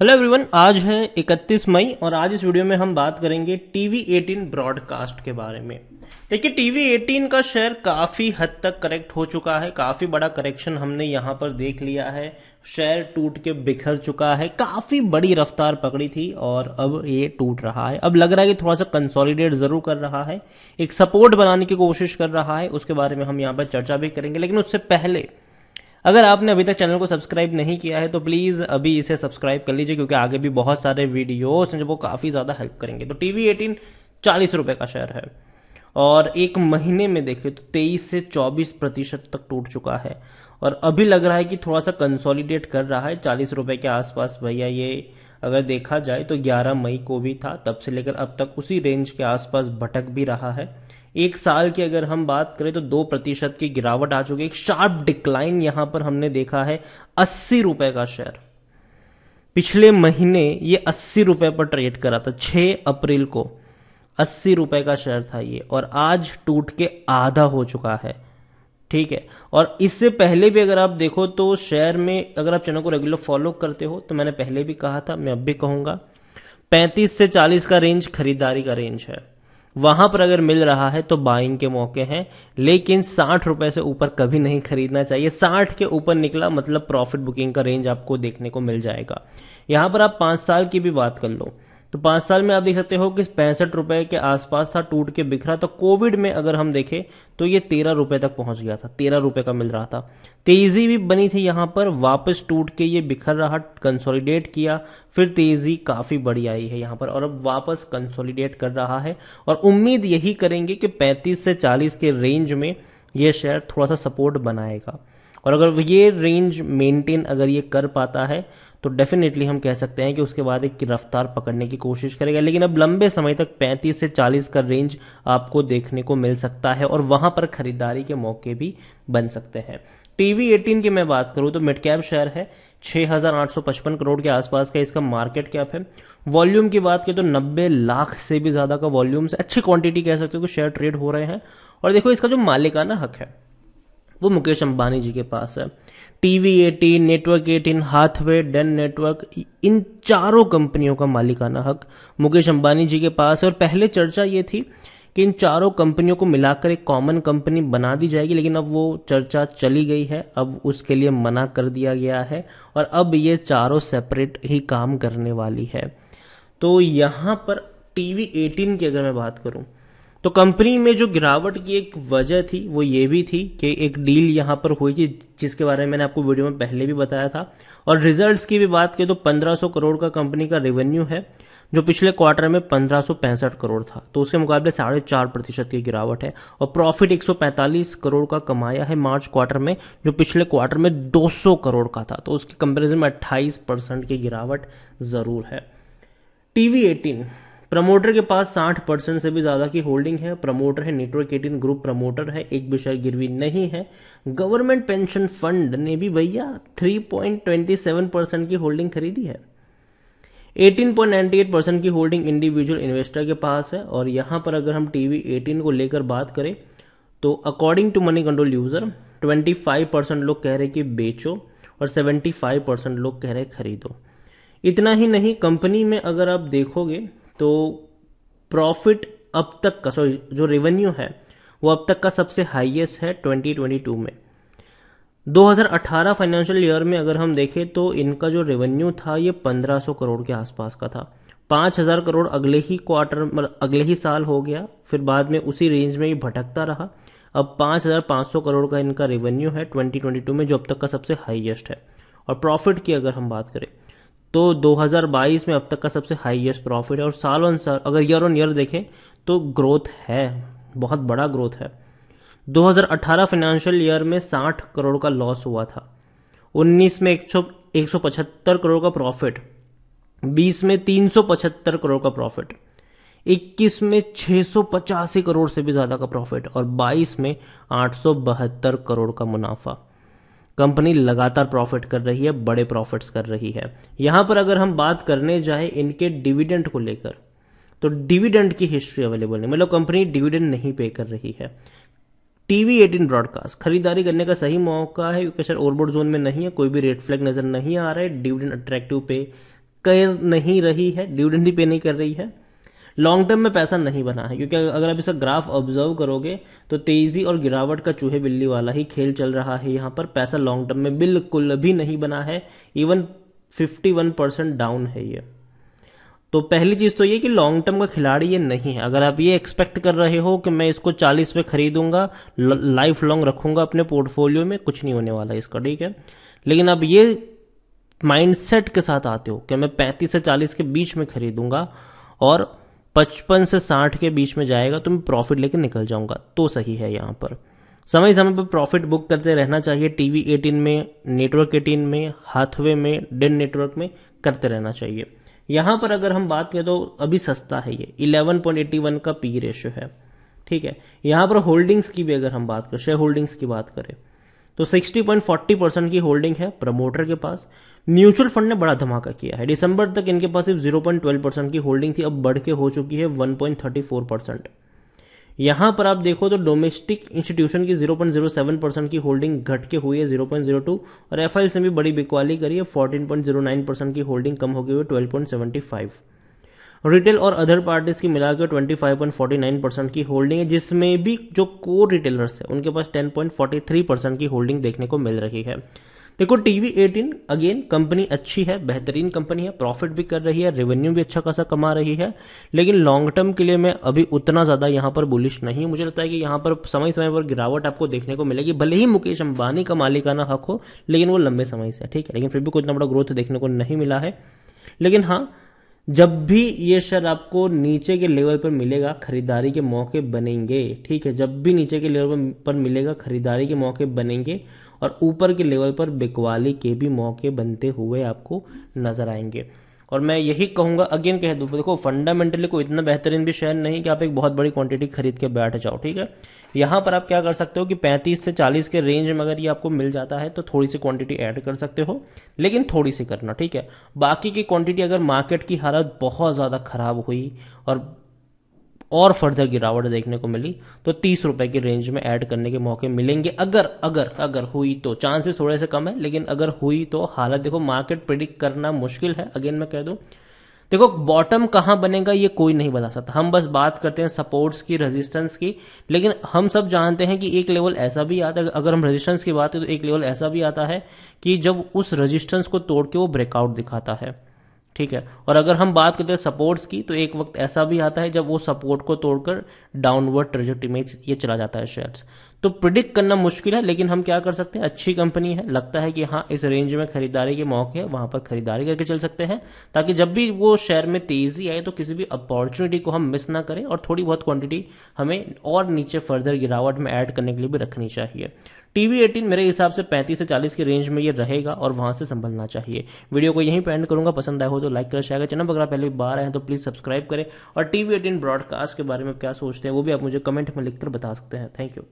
hello everyone आज है 31 मई और आज इस वीडियो में हम बात करेंगे टीवी 18 ब्रॉडकास्ट के बारे में देखिए टीवी 18 का शेयर काफ़ी हद तक करेक्ट हो चुका है काफ़ी बड़ा करेक्शन हमने यहाँ पर देख लिया है शेयर टूट के बिखर चुका है काफ़ी बड़ी रफ्तार पकड़ी थी और अब ये टूट रहा है अब लग रहा है कि थोड़ा सा कंसोलिडेट ज़रूर कर रहा है एक सपोर्ट बनाने की कोशिश कर रहा है उसके बारे में हम यहाँ पर चर्चा भी करेंगे लेकिन उससे पहले अगर आपने अभी तक चैनल को सब्सक्राइब नहीं किया है तो प्लीज़ अभी इसे सब्सक्राइब कर लीजिए क्योंकि आगे भी बहुत सारे वीडियोस हैं जो वो काफ़ी ज़्यादा हेल्प करेंगे तो टी वी एटीन चालीस रुपये का शेयर है और एक महीने में देखिए तो तेईस से चौबीस प्रतिशत तक टूट चुका है और अभी लग रहा है कि थोड़ा सा कंसोलिडेट कर रहा है चालीस रुपये के आसपास भैया ये अगर देखा जाए तो 11 मई को भी था तब से लेकर अब तक उसी रेंज के आसपास भटक भी रहा है एक साल की अगर हम बात करें तो दो प्रतिशत की गिरावट आ चुकी है एक शार्प डिक्लाइन यहां पर हमने देखा है अस्सी रुपए का शेयर पिछले महीने ये अस्सी रुपए पर ट्रेड करा था छह अप्रैल को अस्सी रुपए का शेयर था ये और आज टूट के आधा हो चुका है ठीक है और इससे पहले भी अगर आप देखो तो शेयर में अगर आप चैनल को रेगुलर फॉलो करते हो तो मैंने पहले भी कहा था मैं अब भी कहूंगा पैंतीस से चालीस का रेंज खरीदारी का रेंज है वहां पर अगर मिल रहा है तो बाइंग के मौके हैं लेकिन साठ रुपए से ऊपर कभी नहीं खरीदना चाहिए साठ के ऊपर निकला मतलब प्रॉफिट बुकिंग का रेंज आपको देखने को मिल जाएगा यहां पर आप पांच साल की भी बात कर लो तो पांच साल में आप देख सकते हो कि पैंसठ रुपए के आसपास था टूट के बिखरा तो कोविड में अगर हम देखें तो ये तेरह रुपये तक पहुंच गया था तेरह रुपये का मिल रहा था तेज़ी भी बनी थी यहां पर वापस टूट के ये बिखर रहा कंसोलिडेट किया फिर तेज़ी काफ़ी बढ़ी आई है यहां पर और अब वापस कंसोलिडेट कर रहा है और उम्मीद यही करेंगे कि पैंतीस से चालीस के रेंज में ये शेयर थोड़ा सा सपोर्ट बनाएगा और अगर ये रेंज मेंटेन अगर ये कर पाता है तो डेफिनेटली हम कह सकते हैं कि उसके बाद एक रफ्तार पकड़ने की कोशिश करेगा लेकिन अब लंबे समय तक 35 से 40 का रेंज आपको देखने को मिल सकता है और वहां पर खरीदारी के मौके भी बन सकते हैं टीवी 18 की मैं बात करूं तो मिड कैप शेयर है 6,855 करोड़ के आसपास का इसका मार्केट कैप है वॉल्यूम की बात करें तो 90 लाख से भी ज़्यादा का वॉल्यूम अच्छी क्वांटिटी कह सकते हो कि शेयर ट्रेड हो रहे हैं और देखो इसका जो मालिकाना हक है वो मुकेश अंबानी जी के पास है T V eighteen network eighteen Hathway Den network इन चारों कंपनियों का मालिकाना हक मुकेश अंबानी जी के पास है और पहले चर्चा ये थी कि इन चारों कंपनियों को मिलाकर एक कॉमन कंपनी बना दी जाएगी लेकिन अब वो चर्चा चली गई है अब उसके लिए मना कर दिया गया है और अब ये चारों सेपरेट ही काम करने वाली है तो यहाँ पर टीवी एटीन की अगर मैं बात करूँ तो कंपनी में जो गिरावट की एक वजह थी वो ये भी थी कि एक डील यहाँ पर हुई थी जिसके बारे में मैंने आपको वीडियो में पहले भी बताया था और रिजल्ट्स की भी बात करें तो 1500 करोड़ का कंपनी का रेवेन्यू है जो पिछले क्वार्टर में पंद्रह करोड़ था तो उसके मुकाबले साढ़े चार प्रतिशत की गिरावट है और प्रॉफिट 145 करोड़ का कमाया है मार्च क्वार्टर में जो पिछले क्वार्टर में 200 करोड़ का था तो उसके कंपेरिजन में 28 परसेंट की गिरावट जरूर है टीवी 18 प्रमोटर के पास 60 परसेंट से भी ज़्यादा की होल्डिंग है प्रमोटर है नेटवर्क एटीन ग्रुप प्रमोटर है एक भी शेयर गिरवी नहीं है गवर्नमेंट पेंशन फंड ने भी भैया 3.27 परसेंट की होल्डिंग खरीदी है 18.98 परसेंट की होल्डिंग इंडिविजुअल इन्वेस्टर के पास है और यहाँ पर अगर हम टीवी 18 को लेकर बात करें तो according to Moneycontrol user 25 percent लोग कह रहे कि बेचो और 75 परसेंट लोग कह रहे खरीदो इतना ही नहीं कंपनी में अगर आप देखोगे तो प्रॉफिट अब तक का सॉरी जो रेवेन्यू है वो अब तक का सबसे हाईएस्ट है 2022 में 2018 फाइनेंशियल ईयर में अगर हम देखें तो इनका जो रेवेन्यू था ये 1500 करोड़ के आसपास का था 5000 करोड़ अगले ही क्वार्टर मतलब अगले ही साल हो गया फिर बाद में उसी रेंज में ही भटकता रहा अब 5500 करोड़ का इनका रेवेन्यू है 2022 में जो अब तक का सबसे हाईएस्ट है और प्रॉफिट की अगर हम बात करें तो 2022 में अब तक का सबसे हाईएस्ट प्रॉफिट है और साल ऑन साल अगर ईयर ऑन ईयर देखें तो ग्रोथ है बहुत बड़ा ग्रोथ है 2018 फाइनेंशियल ईयर में 60 करोड़ का लॉस हुआ था 19 में एक, एक करोड़ का प्रॉफिट 20 में 375 करोड़ का प्रॉफिट 21 में छः करोड़ से भी ज़्यादा का प्रॉफिट और 22 में आठ करोड़ का मुनाफा कंपनी लगातार प्रॉफिट कर रही है बड़े प्रॉफिट्स कर रही है यहां पर अगर हम बात करने जाए इनके डिविडेंड को लेकर तो डिविडेंड की हिस्ट्री अवेलेबल नहीं मतलब कंपनी डिविडेंड नहीं पे कर रही है टीवी एटीन ब्रॉडकास्ट खरीदारी करने का सही मौका है क्योंकि सर ओरबोर्ड जोन में नहीं है कोई भी रेड फ्लैग नजर नहीं आ रहा है डिविडेंड अट्रैक्टिव पे कर नहीं रही है डिविडेंड ही पे नहीं कर रही है लॉन्ग टर्म में पैसा नहीं बना है क्योंकि अगर आप इसका ग्राफ ऑब्जर्व करोगे तो तेजी और गिरावट का चूहे बिल्ली वाला ही खेल चल रहा है यहाँ पर पैसा लॉन्ग टर्म में बिल्कुल भी नहीं बना है even fifty one percent down है ये तो पहली चीज़ तो ये कि लॉन्ग टर्म का खिलाड़ी ये नहीं है अगर आप ये एक्सपेक्ट कर रहे हो कि मैं इसको चालीस पे खरीदूंगा लाइफ लॉन्ग रखूंगा अपने पोर्टफोलियो में कुछ नहीं होने वाला इसका ठीक है लेकिन अब ये माइंडसेट के साथ आते हो कि मैं पैंतीस से चालीस के बीच में खरीदूंगा और पचपन से साठ के बीच में जाएगा तो मैं प्रॉफिट लेके निकल जाऊंगा तो सही है यहाँ पर समय समय पर प्रॉफिट बुक करते रहना चाहिए टीवी एटीन में नेटवर्क एटीन में हाथवे में डेन नेटवर्क में करते रहना चाहिए यहाँ पर अगर हम बात करें तो अभी सस्ता है ये 11.81 का पी रेशो है ठीक है यहाँ पर होल्डिंग्स की भी अगर हम बात करें शेयर होल्डिंग्स की बात करें तो 60.40 परसेंट की होल्डिंग है प्रमोटर के पास म्यूचुअल फंड ने बड़ा धमाका किया है दिसंबर तक इनके पास सिर्फ 0.12 परसेंट की होल्डिंग थी अब बढ़ के हो चुकी है 1.34 परसेंट यहां पर आप देखो तो डोमेस्टिक इंस्टीट्यूशन की 0.07 परसेंट की होल्डिंग घट के हुई है 0.02 और एफ से भी बड़ी बिकवाली करी है 14.09 परसेंट की होल्डिंग कम हो गई है 12.75 रिटेल और अदर पार्टीज की मिलाकर twenty five point forty nine percent की होल्डिंग है जिसमें भी जो कोर रिटेलर्स है उनके पास ten point forty three percent की होल्डिंग देखने को मिल रही है देखो टीवी एटीन अगेन कंपनी अच्छी है बेहतरीन कंपनी है प्रॉफिट भी कर रही है रेवेन्यू भी अच्छा खासा कमा रही है लेकिन लॉन्ग टर्म के लिए मैं अभी उतना ज़्यादा यहाँ पर बुलिश नहीं हूँ मुझे लगता है कि यहाँ पर समय समय पर गिरावट आपको देखने को मिलेगी भले ही मुकेश अंबानी का मालिकाना हक हो लेकिन वो लंबे समय से ठीक है लेकिन फिर भी कुछ इतना बड़ा ग्रोथ देखने को नहीं मिला है लेकिन हाँ जब भी ये शेयर आपको नीचे के लेवल पर मिलेगा खरीदारी के मौके बनेंगे ठीक है जब भी नीचे के लेवल पर मिलेगा खरीदारी के मौके बनेंगे और ऊपर के लेवल पर बिकवाली के भी मौके बनते हुए आपको नजर आएंगे और मैं यही कहूंगा अगेन कह दूँ देखो फंडामेंटली कोई इतना बेहतरीन भी शेयर नहीं कि आप एक बहुत बड़ी क्वांटिटी खरीद के बैठ जाओ ठीक है यहाँ पर आप क्या कर सकते हो कि 35 से 40 के रेंज में अगर ये आपको मिल जाता है तो थोड़ी सी क्वांटिटी ऐड कर सकते हो लेकिन थोड़ी सी करना ठीक है बाकी की क्वांटिटी अगर मार्केट की हालत बहुत ज़्यादा ख़राब हुई और और फर्दर गिरावट देखने को मिली तो तीस रुपए की रेंज में ऐड करने के मौके मिलेंगे अगर अगर अगर हुई तो चांसेस थोड़े से कम है लेकिन अगर हुई तो हालत देखो मार्केट प्रिडिक्ट करना मुश्किल है अगेन मैं कह दू देखो बॉटम कहां बनेगा ये कोई नहीं बता सकता हम बस बात करते हैं सपोर्ट्स की रेजिस्टेंस की लेकिन हम सब जानते हैं कि एक लेवल ऐसा भी आता है अगर हम रेजिस्टेंस की बात करें तो एक लेवल ऐसा भी आता है कि जब उस रेजिस्टेंस को तोड़ के वो ब्रेकआउट दिखाता है ठीक है और अगर हम बात करते हैं सपोर्ट्स की तो एक वक्त ऐसा भी आता है जब वो सपोर्ट को तोड़कर डाउनवर्ड ट्रेजेक्टरी इमेज ये चला जाता है शेयर्स तो प्रिडिक्ट करना मुश्किल है लेकिन हम क्या कर सकते हैं अच्छी कंपनी है लगता है कि हाँ इस रेंज में खरीदारी के मौके हैं वहां पर खरीदारी करके चल सकते हैं ताकि जब भी वो शेयर में तेजी आए तो किसी भी अपॉर्चुनिटी को हम मिस ना करें और थोड़ी बहुत क्वांटिटी हमें और नीचे फर्दर गिरावट में ऐड करने के लिए भी रखनी चाहिए टीवी एटीन मेरे हिसाब से पैंतीस से चालीस की रेंज में ये रहेगा और वहां से संभलना चाहिए वीडियो को यहीं पर एंड करूंगा पसंद आया हो तो लाइक कर शेयर करें चैनल अगर पहले बार आए तो प्लीज सब्सक्राइब करें और टीवी एटीन ब्रॉडकास्ट के बारे में क्या सोचते हैं वो भी आप मुझे कमेंट में लिखकर बता सकते हैं थैंक यू